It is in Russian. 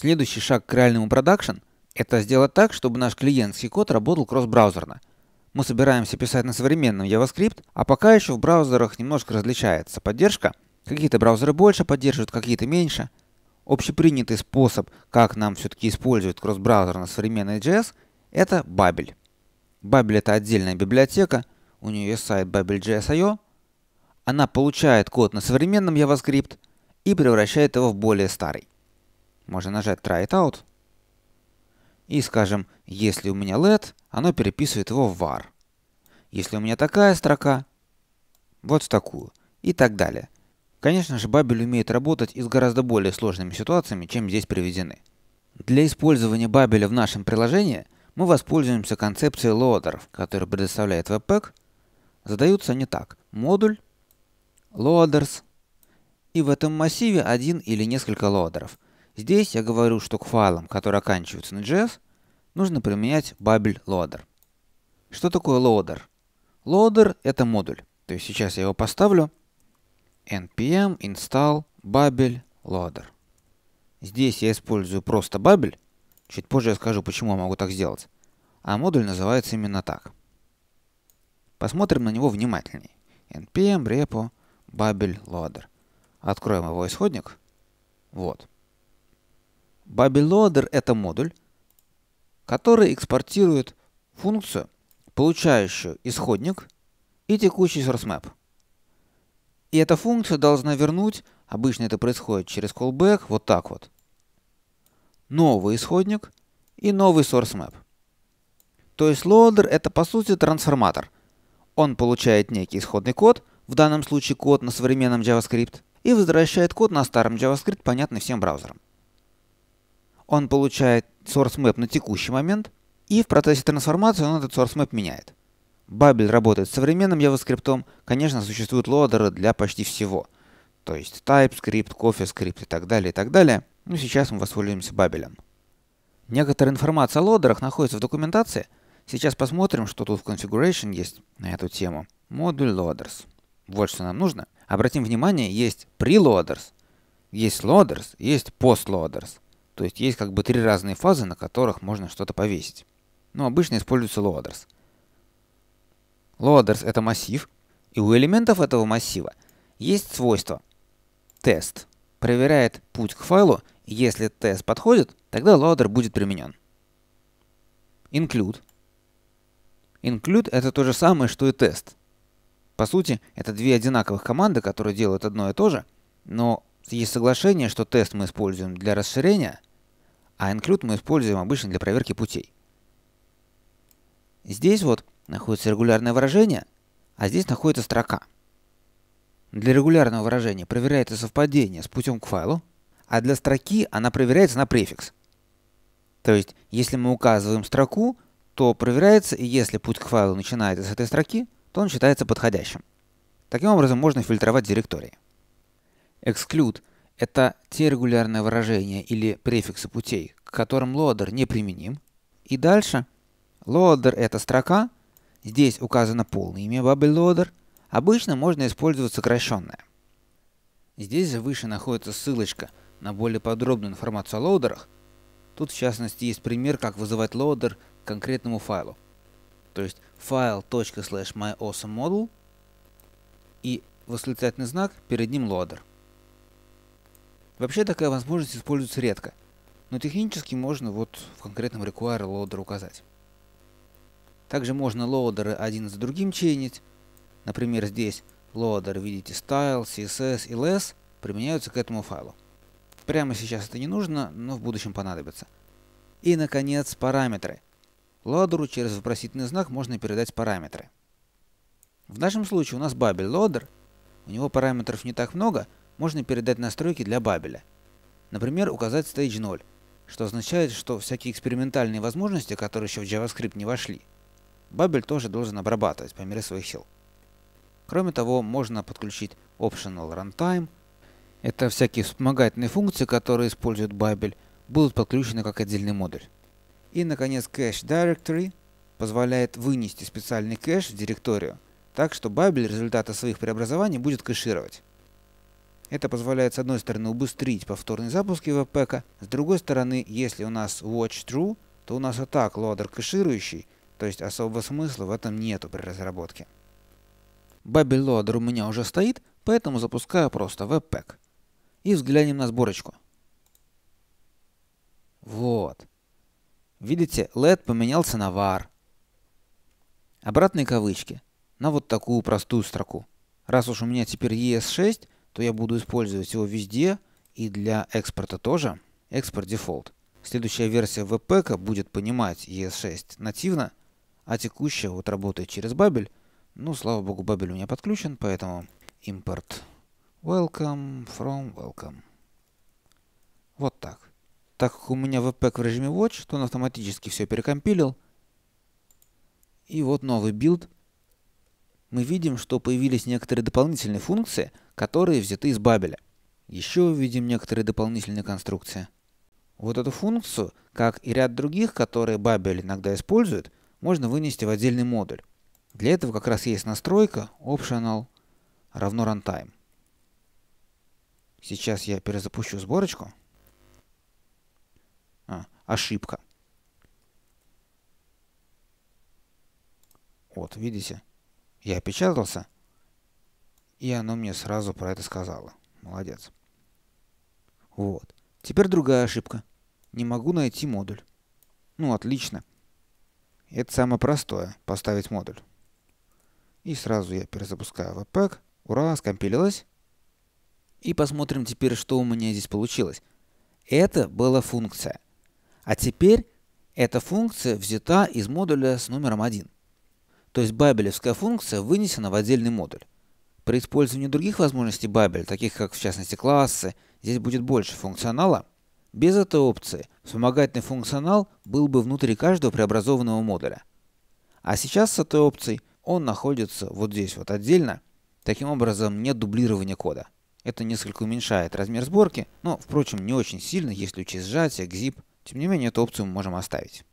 Следующий шаг к реальному продакшн – это сделать так, чтобы наш клиентский код работал кросс-браузерно. Мы собираемся писать на современном JavaScript, а пока еще в браузерах немножко различается поддержка. Какие-то браузеры больше поддерживают, какие-то меньше. Общепринятый способ, как нам все-таки использовать кросс-браузер на современный JS – это Babel. Babel – это отдельная библиотека, у нее есть сайт babel.js.io. Она получает код на современном JavaScript и превращает его в более старый можно нажать Try it out. И скажем, если у меня LED, оно переписывает его в var. Если у меня такая строка, вот в такую. И так далее. Конечно же, Бабель умеет работать и с гораздо более сложными ситуациями, чем здесь приведены. Для использования Бабеля в нашем приложении мы воспользуемся концепцией лоадеров, которую предоставляет Webpack. Задаются они так. Модуль, loaders, и в этом массиве один или несколько лоадеров – Здесь я говорю, что к файлам, которые оканчиваются на JS, нужно применять бабель loader. Что такое loader? Loader — это модуль. То есть сейчас я его поставлю. npm install babel loader. Здесь я использую просто бабель. Чуть позже я скажу, почему я могу так сделать. А модуль называется именно так. Посмотрим на него внимательнее. npm repo babel loader. Откроем его исходник. Вот. BabyLoader — это модуль, который экспортирует функцию, получающую исходник и текущий SourceMap. И эта функция должна вернуть, обычно это происходит через callback, вот так вот, новый исходник и новый SourceMap. То есть loader — это по сути трансформатор. Он получает некий исходный код, в данном случае код на современном JavaScript, и возвращает код на старом JavaScript, понятный всем браузерам он получает source map на текущий момент, и в процессе трансформации он этот source map меняет. Бабель работает с современным JavaScript, конечно, существуют лодеры для почти всего. То есть TypeScript, CoffeeScript и так далее, и так далее. Но ну, сейчас мы воспользуемся бабелем. Некоторая информация о лодерах находится в документации. Сейчас посмотрим, что тут в Configuration есть на эту тему. Модуль Loaders. Вот что нам нужно. Обратим внимание, есть preloaders, есть loaders, есть postloaders. То есть есть как бы три разные фазы, на которых можно что-то повесить. Но ну, обычно используется low address. это массив, и у элементов этого массива есть свойство. Тест проверяет путь к файлу, и если тест подходит, тогда loader будет применен. Include. Include это то же самое, что и тест. По сути, это две одинаковых команды, которые делают одно и то же, но есть соглашение, что тест мы используем для расширения, а include мы используем обычно для проверки путей. Здесь вот находится регулярное выражение, а здесь находится строка. Для регулярного выражения проверяется совпадение с путем к файлу, а для строки она проверяется на префикс. То есть, если мы указываем строку, то проверяется, и если путь к файлу начинается с этой строки, то он считается подходящим. Таким образом, можно фильтровать директории. Exclude это те регулярные выражения или префиксы путей, к которым loader не применим. И дальше loader — это строка, здесь указано полное имя Babel Loader, обычно можно использовать сокращенное. Здесь же выше находится ссылочка на более подробную информацию о лоудерах. Тут в частности есть пример, как вызывать лоудер к конкретному файлу. То есть файл .myAwesomeModel и восклицательный знак, перед ним лоадер. Вообще такая возможность используется редко, но технически можно вот в конкретном require loader указать. Также можно лоудеры один за другим чинить, Например, здесь loader видите, style, css и less применяются к этому файлу. Прямо сейчас это не нужно, но в будущем понадобится. И, наконец, параметры. Лодеру через вопросительный знак можно передать параметры. В нашем случае у нас бабель лодер, у него параметров не так много, можно передать настройки для бабеля. Например, указать Stage 0, что означает, что всякие экспериментальные возможности, которые еще в JavaScript не вошли, бабель тоже должен обрабатывать по мере своих сил. Кроме того, можно подключить Optional Runtime. Это всякие вспомогательные функции, которые использует бабель, будут подключены как отдельный модуль. И, наконец, Cache Directory позволяет вынести специальный кэш в директорию, так что бабель результаты своих преобразований будет кэшировать. Это позволяет, с одной стороны, убыстрить повторный запуск веб-пэка, с другой стороны, если у нас watch true, то у нас и так лодер кэширующий, то есть особого смысла в этом нету при разработке. Бабель лодер у меня уже стоит, поэтому запускаю просто webpack. И взглянем на сборочку. Вот. Видите, LED поменялся на var. Обратные кавычки. На вот такую простую строку. Раз уж у меня теперь ES6, то я буду использовать его везде и для экспорта тоже. Экспорт дефолт. Следующая версия веб будет понимать ES6 нативно, а текущая вот работает через бабель. Ну, слава богу, бабель у меня подключен, поэтому импорт welcome from welcome. Вот так. Так как у меня веб в режиме watch, то он автоматически все перекомпилил. И вот новый билд мы видим, что появились некоторые дополнительные функции, которые взяты из Бабеля. Еще увидим некоторые дополнительные конструкции. Вот эту функцию, как и ряд других, которые Бабель иногда использует, можно вынести в отдельный модуль. Для этого как раз есть настройка optional равно runtime. Сейчас я перезапущу сборочку. А, ошибка. Вот, видите? Я опечатался, и оно мне сразу про это сказала. Молодец. Вот. Теперь другая ошибка. Не могу найти модуль. Ну, отлично. Это самое простое — поставить модуль. И сразу я перезапускаю веб Ура, скомпилилось. И посмотрим теперь, что у меня здесь получилось. Это была функция. А теперь эта функция взята из модуля с номером 1 то есть бабелевская функция вынесена в отдельный модуль. При использовании других возможностей бабель, таких как в частности классы, здесь будет больше функционала. Без этой опции вспомогательный функционал был бы внутри каждого преобразованного модуля. А сейчас с этой опцией он находится вот здесь вот отдельно. Таким образом нет дублирования кода. Это несколько уменьшает размер сборки, но, впрочем, не очень сильно, если учесть сжатие, gzip. Тем не менее, эту опцию мы можем оставить.